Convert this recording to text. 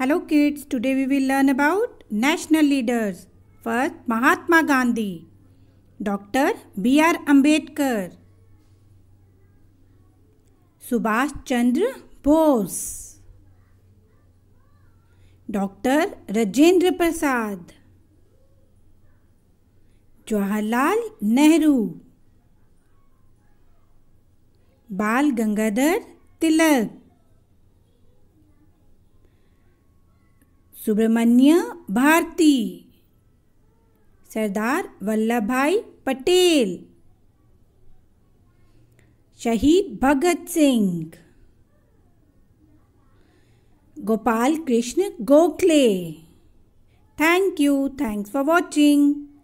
hello kids today we will learn about national leaders first Mahatma Gandhi doctor B R Ambedkar Subhash Chandra Bose doctor Rajendra Prasad Jawaharlal Nehru Bal Gangadhar Tilak Subramanya Bharti Sardar Vallabh Vallabhbhai Patel Shaheed Bhagat Singh Gopal Krishna Gokhale thank you thanks for watching